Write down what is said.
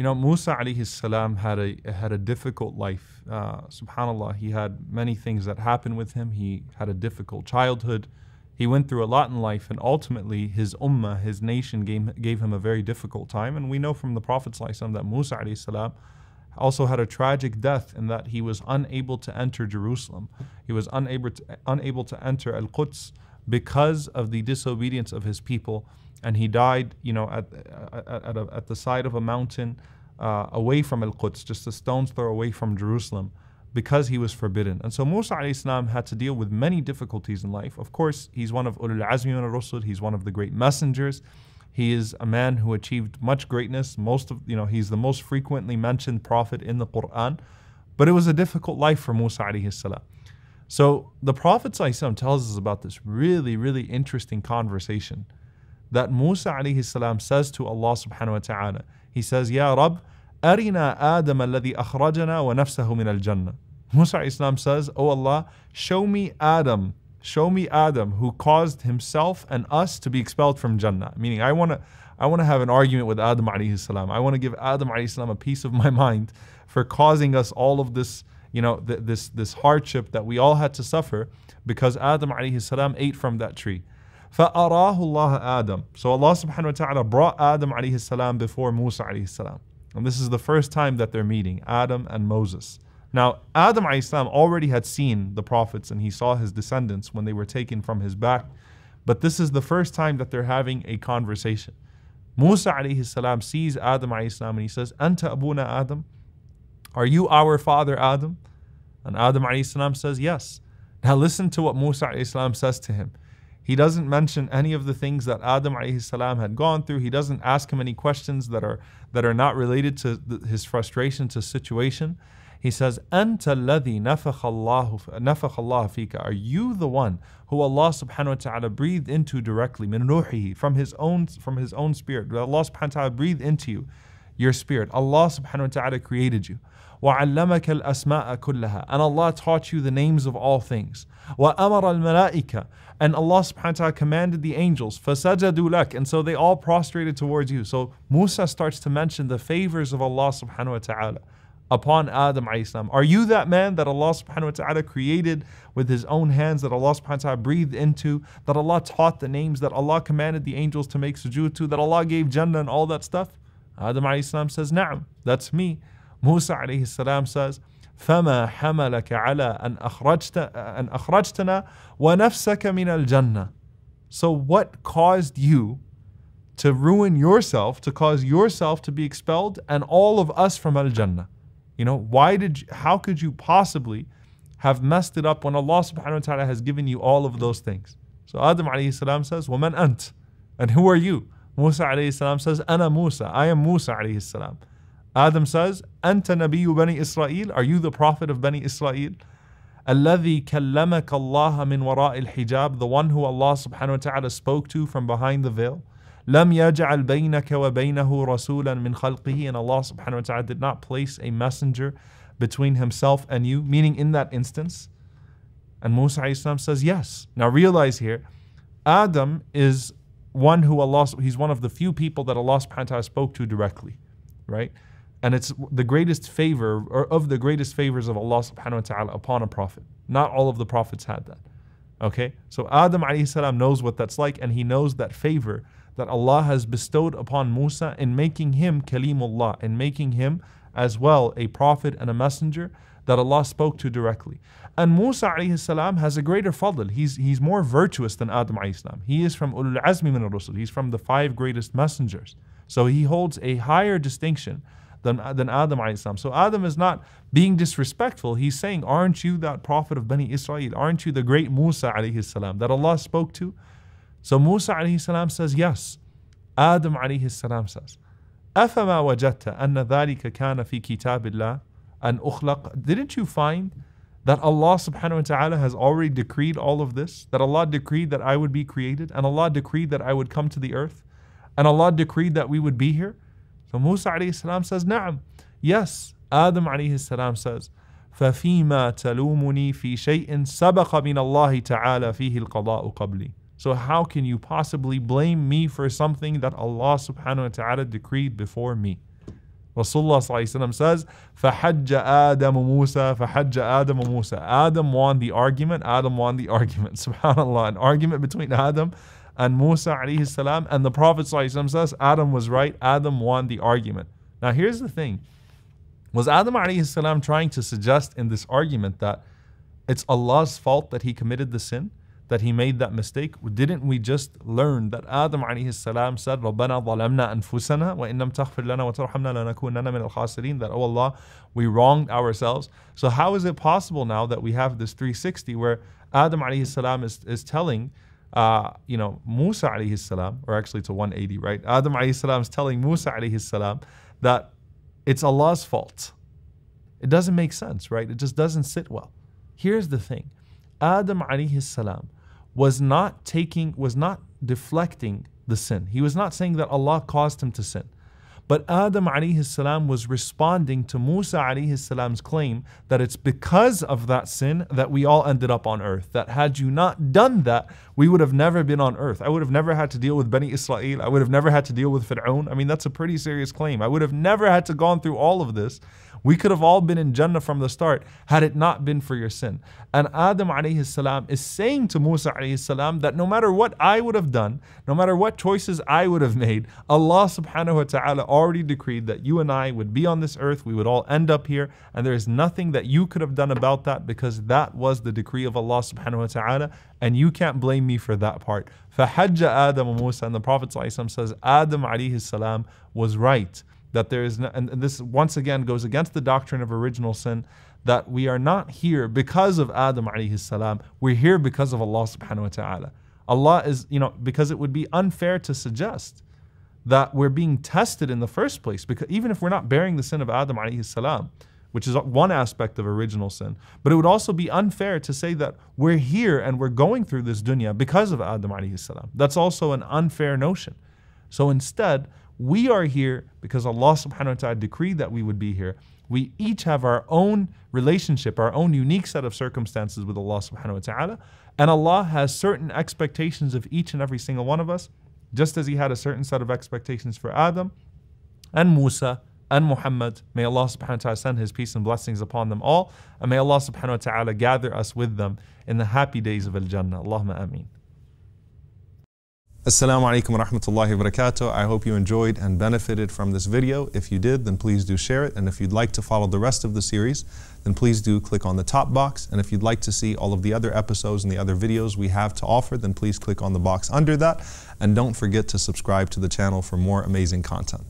You know, Musa alayhi salam had a had a difficult life. Uh, Subhanallah, he had many things that happened with him. He had a difficult childhood. He went through a lot in life, and ultimately, his ummah, his nation, gave, gave him a very difficult time. And we know from the Prophet ﷺ that Musa alayhi salam also had a tragic death in that he was unable to enter Jerusalem. He was unable to, unable to enter Al Quds because of the disobedience of his people. And he died, you know, at, at, at, a, at the side of a mountain uh, away from Al-Quds, just a stone's throw away from Jerusalem because he was forbidden. And so Musa salam had to deal with many difficulties in life. Of course, he's one of Ulul Azmi al Rusul, he's one of the great messengers. He is a man who achieved much greatness. Most of you know, he's the most frequently mentioned prophet in the Quran. But it was a difficult life for Musa alayhi salam. So the Prophet ﷺ tells us about this really, really interesting conversation that Musa alayhi says to Allah subhanahu wa ta'ala. He says, Ya Rab, arina Adam alladhi akhrajana wa nafsahu min al-jannah. Musa Islam says, O oh Allah, show me Adam, show me Adam who caused himself and us to be expelled from Jannah. Meaning I wanna I wanna have an argument with Adam alayhi salam. I wanna give Adam alayhi salam a piece of my mind for causing us all of this you know, th this, this hardship that we all had to suffer because Adam alayhi ate from that tree. فَأَرَاهُ اللَّهَ Adam. So Allah subhanahu wa ta'ala brought Adam alayhi before Musa alayhi And this is the first time that they're meeting, Adam and Moses. Now, Adam alayhi salam already had seen the prophets and he saw his descendants when they were taken from his back. But this is the first time that they're having a conversation. Musa alayhi sees Adam alayhi salam and he says, أنت abuna Adam? Are you our father, Adam? And Adam salam says, Yes. Now listen to what Musa salam says to him. He doesn't mention any of the things that Adam salam had gone through. He doesn't ask him any questions that are that are not related to th- his frustration to situation. He says, "Anta alladhi nafakha Allah fika." Are you the one who Allah subhanahu wa ta'ala breathed into directly min ruhihi, from his own from his own spirit? Allah subhanahu wa ta'ala breathed into you your spirit. Allah subhanahu wa ta'ala created you. وَعَلَّمَكَ الْأَسْمَاءَ كُلَّهَا And Allah taught you the names of all things. وَأَمَرَ malaika, And Allah subhanahu wa ta'ala commanded the angels. فَسَجَدُوا لَكَ And so they all prostrated towards you. So Musa starts to mention the favors of Allah subhanahu wa ta'ala upon Adam alayhi Are you that man that Allah subhanahu wa ta'ala created with his own hands, that Allah subhanahu wa ta'ala breathed into, that Allah taught the names, that Allah commanded the angels to make sujood to, that Allah gave Jannah and all that stuff? Adam alayhi salam says, Na'am, that's me. Musa alayhi salam says, فما حملك على أن أخرجت أن أخرجتنا ونفسك من الجنة. So what caused you to ruin yourself, to cause yourself to be expelled and all of us from al Jannah? You know, why did you, how could you possibly have messed it up when Allah subhanahu wa ta'ala has given you all of those things? So Adam alayhi salam says, Woman ant, and who are you? Musa عليه السلام says, Ana Musa, I am Musa عليه السلام." Adam says, Anta Bani Israel, are you the prophet of Bani Israel? الذي كلمك الله من وراء الحجاب the one who Allah subhanahu wa ta'ala spoke to from behind the veil لم يجعل بينك وبينه رسولا من خلقه and Allah subhanahu wa ta'ala did not place a messenger between himself and you meaning in that instance and Musa says yes now realize here Adam is one who Allah, he's one of the few people that Allah subhanahu wa spoke to directly, right? And it's the greatest favor, or of the greatest favors of Allah subhanahu wa ta'ala upon a prophet. Not all of the prophets had that. Okay? So Adam alayhi salam knows what that's like, and he knows that favor that Allah has bestowed upon Musa in making him Kalimullah, in making him as well a prophet and a messenger that Allah spoke to directly. And Musa السلام, has a greater fadl. He's, he's more virtuous than Adam السلام. He is from Ulul Azmi min Rusul. He's from the five greatest messengers. So he holds a higher distinction than, than Adam السلام. So Adam is not being disrespectful. He's saying, aren't you that prophet of Bani Israel? Aren't you the great Musa السلام, that Allah spoke to? So Musa السلام, says yes. Adam السلام, says. أفما وجدت أن ذلك كان في كتاب الله أن أخلق Didn't you find that Allah subhanahu wa ta'ala has already decreed all of this? That Allah decreed that I would be created and Allah decreed that I would come to the earth and Allah decreed that we would be here? So Musa alayhi salam says, Na'am. Yes, Adam alayhi salam says, فَفِيمَا تَلُومُنِي فِي شَيْءٍ سَبَقَ مِنَ اللَّهِ تَعَالَى فِيهِ الْقَضَاءُ قَبْلِي so how can you possibly blame me for something that Allah subhanahu wa ta'ala decreed before me? Rasulullah says, فَحَجَّ آدَمُ مُوسَى فَحَجَّ آدَمُ مُوسَى Adam won the argument, Adam won the argument. SubhanAllah, an argument between Adam and Musa alayhi salam. And the Prophet says, Adam was right, Adam won the argument. Now here's the thing. Was Adam alayhi salam trying to suggest in this argument that it's Allah's fault that he committed the sin? that he made that mistake? Didn't we just learn that Adam alayhi salam said, رَبَّنَا ظَلَمْنَا أَنفُسَنَا وَإِنَّمْ تَغْفِرْ لَنَا وَتَرْحَمْنَا لَنَكُونَنَّ مِنَ الْخَاسِرِينَ That, oh Allah, we wronged ourselves. So how is it possible now that we have this 360 where Adam alayhi is, is telling uh, you know, Musa alayhi or actually it's a 180, right? Adam alayhi is telling Musa alayhi that it's Allah's fault. It doesn't make sense, right? It just doesn't sit well. Here's the thing. Adam alayhi salam was not taking, was not deflecting the sin. He was not saying that Allah caused him to sin. But Adam alayhi salam was responding to Musa alayhi salam's claim that it's because of that sin that we all ended up on earth. That had you not done that, we would have never been on earth. I would have never had to deal with Bani Israel. I would have never had to deal with Fir'aun. I mean, that's a pretty serious claim. I would have never had to gone through all of this we could have all been in Jannah from the start had it not been for your sin. And Adam alayhi salam is saying to Musa alayhi salam that no matter what I would have done, no matter what choices I would have made, Allah subhanahu wa ta'ala already decreed that you and I would be on this earth, we would all end up here, and there is nothing that you could have done about that because that was the decree of Allah subhanahu wa ta'ala, and you can't blame me for that part. فَحَجَّ آدَمُ Musa, and the Prophet says, Adam alayhi salam was right that there is no, and this once again goes against the doctrine of original sin that we are not here because of Adam alayhi salam we're here because of Allah subhanahu wa ta'ala Allah is you know because it would be unfair to suggest that we're being tested in the first place because even if we're not bearing the sin of Adam alayhi salam which is one aspect of original sin but it would also be unfair to say that we're here and we're going through this dunya because of Adam alayhi salam that's also an unfair notion so instead we are here because Allah subhanahu wa ta'ala decreed that we would be here. We each have our own relationship, our own unique set of circumstances with Allah subhanahu wa ta'ala. And Allah has certain expectations of each and every single one of us, just as He had a certain set of expectations for Adam and Musa and Muhammad. May Allah subhanahu wa ta'ala send his peace and blessings upon them all. And may Allah subhanahu wa ta'ala gather us with them in the happy days of Al Jannah. Allahumma ameen. Assalamu alaikum wa rahmatullahi wa barakatuh. I hope you enjoyed and benefited from this video. If you did, then please do share it. And if you'd like to follow the rest of the series, then please do click on the top box. And if you'd like to see all of the other episodes and the other videos we have to offer, then please click on the box under that. And don't forget to subscribe to the channel for more amazing content.